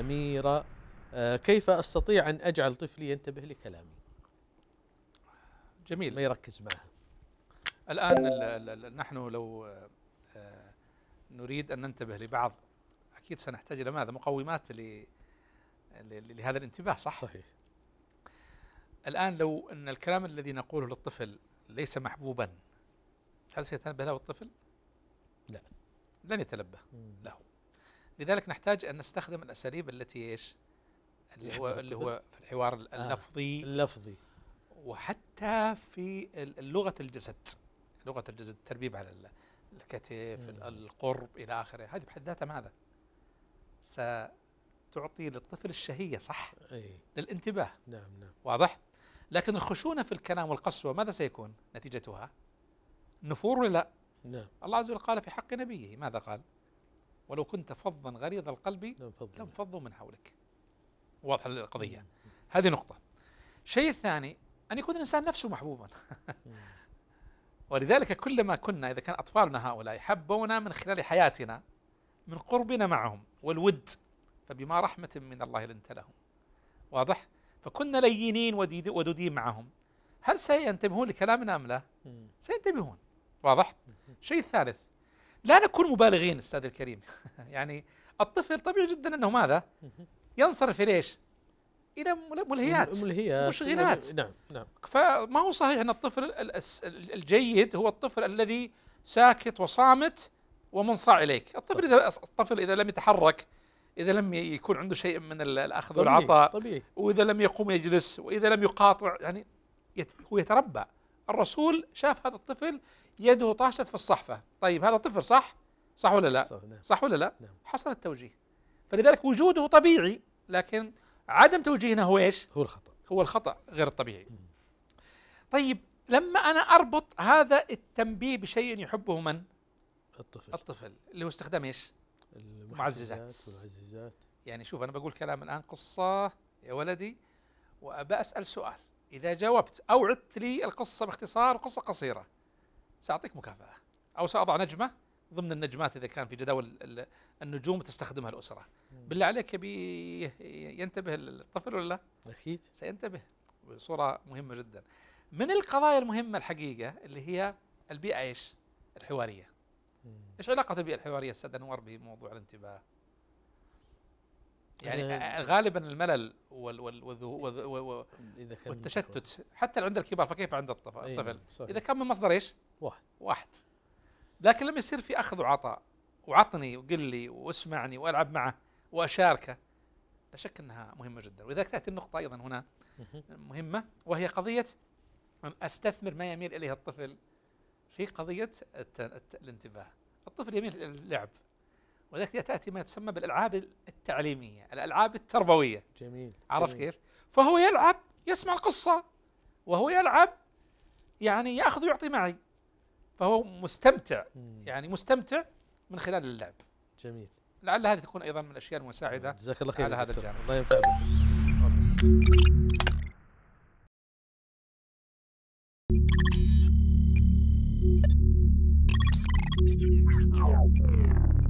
أميرة آه، كيف أستطيع أن أجعل طفلي ينتبه لكلامي جميل ما يركز معه الآن نحن لو آه، آه، نريد أن ننتبه لبعض أكيد سنحتاج إلى ماذا مقومات لهذا الانتباه صح؟ صحيح الآن لو أن الكلام الذي نقوله للطفل ليس محبوبا هل سيتنبه له الطفل؟ لا لن يتنبه له لذلك نحتاج أن نستخدم الأساليب التي إيش اللي هو اللي هو في الحوار آه، اللفظي آه اللفظي وحتى في لغة الجسد لغة الجسد التربيب على الكتف القرب إلى آخره هذه بحد ذاتها ماذا ستعطي للطفل الشهية صح أي. للانتباه نعم نعم واضح لكن الخشونة في الكلام والقسوة ماذا سيكون نتيجتها نفور ولا لا نعم الله عز وجل قال في حق نبيه ماذا قال ولو كنت فظا غليظ القلب لانفضوا من حولك واضحة القضية هذه نقطة الشيء الثاني أن يكون الإنسان نفسه محبوبا ولذلك كلما كنا إذا كان أطفالنا هؤلاء حبونا من خلال حياتنا من قربنا معهم والود فبما رحمة من الله لنت لهم واضح فكنا لينين ودودين معهم هل سينتبهون لكلامنا أم لا سينتبهون واضح الشيء الثالث لا نكون مبالغين استاذ الكريم يعني الطفل طبيعي جدا انه ماذا ينصرف ليش الى ملهيات ملهيات مشغلات نعم نعم فما هو صحيح ان الطفل الجيد هو الطفل الذي ساكت وصامت ومنصاع اليك الطفل اذا الطفل اذا لم يتحرك اذا لم يكون عنده شيء من الاخذ والعطاء طبيعي واذا لم يقوم يجلس واذا لم يقاطع يعني هو يتربى الرسول شاف هذا الطفل يده طاشت في الصحفة طيب هذا طفل صح؟ صح ولا لا؟ صح, نعم. صح ولا لا؟ نعم. حصل التوجيه فلذلك وجوده طبيعي لكن عدم توجيهنا هو ايش؟ هو الخطأ هو الخطأ غير الطبيعي طيب لما أنا أربط هذا التنبيه بشيء يحبه من؟ الطفل الطفل اللي هو استخدام ايش؟ المعززات المعززات يعني شوف أنا بقول كلام الآن قصة يا ولدي وأبى أسأل سؤال إذا جاوبت أو عدت لي القصة باختصار قصة قصيرة سأعطيك مكافأة أو سأضع نجمة ضمن النجمات إذا كان في جداول النجوم تستخدمها الأسرة بالله عليك يبي ينتبه الطفل ولا لا؟ أكيد سينتبه بصورة مهمة جدا من القضايا المهمة الحقيقة اللي هي البيئة إيش؟ الحوارية إيش علاقة البيئة الحوارية أستاذ أنور بموضوع الانتباه؟ يعني غالبا الملل وال وال والتشتت حتى عند الكبار فكيف عند إيه، الطفل؟ اذا كان من مصدر ايش؟ واحد واحد لكن لما يصير في اخذ وعطاء وعطني وقل لي واسمعني والعب معه واشاركه لا شك انها مهمه جدا ولذلك تاتي النقطه ايضا هنا مهمه وهي قضيه استثمر ما يميل اليه الطفل في قضيه الانتباه الطفل يميل للعب وذلك تأتي ما تسمى بالألعاب التعليمية الألعاب التربوية جميل عرفت كيف فهو يلعب يسمع القصة وهو يلعب يعني يأخذ ويعطي معي فهو مستمتع يعني مستمتع من خلال اللعب جميل لعل هذه تكون ايضا من الاشياء المساعده جزاك الله خير على هذا الجانب الله ينفع